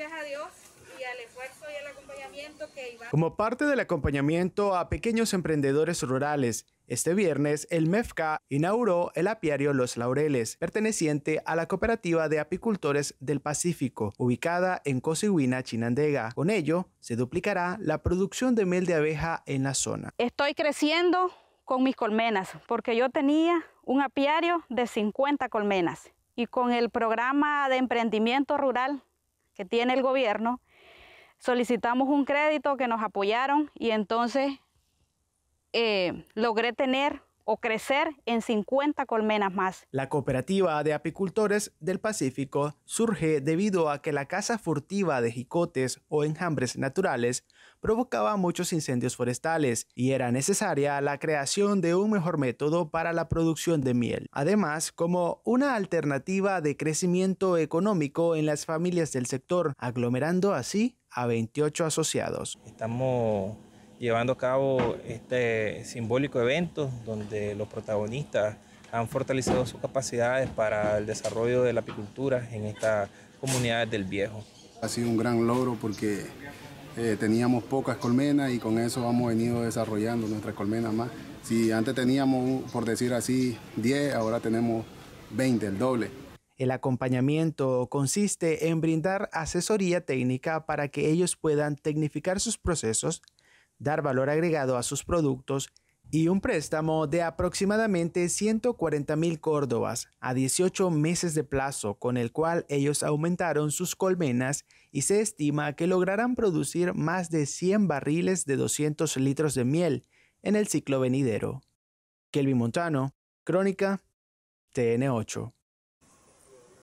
gracias a Dios y al esfuerzo y al acompañamiento que iba. Como parte del acompañamiento a pequeños emprendedores rurales, este viernes el MEFCA inauguró el apiario Los Laureles, perteneciente a la Cooperativa de Apicultores del Pacífico, ubicada en Cosiguina, Chinandega. Con ello, se duplicará la producción de miel de abeja en la zona. Estoy creciendo con mis colmenas, porque yo tenía un apiario de 50 colmenas y con el programa de emprendimiento rural tiene el gobierno, solicitamos un crédito que nos apoyaron y entonces eh, logré tener o crecer en 50 colmenas más. La cooperativa de apicultores del Pacífico surge debido a que la caza furtiva de jicotes o enjambres naturales provocaba muchos incendios forestales y era necesaria la creación de un mejor método para la producción de miel. Además, como una alternativa de crecimiento económico en las familias del sector, aglomerando así a 28 asociados. Estamos llevando a cabo este simbólico evento donde los protagonistas han fortalecido sus capacidades para el desarrollo de la apicultura en esta comunidad del Viejo. Ha sido un gran logro porque eh, teníamos pocas colmenas y con eso hemos venido desarrollando nuestras colmenas más. Si antes teníamos, por decir así, 10, ahora tenemos 20, el doble. El acompañamiento consiste en brindar asesoría técnica para que ellos puedan tecnificar sus procesos dar valor agregado a sus productos y un préstamo de aproximadamente 140 mil córdobas a 18 meses de plazo con el cual ellos aumentaron sus colmenas y se estima que lograrán producir más de 100 barriles de 200 litros de miel en el ciclo venidero. Kelvin Montano, Crónica, TN8.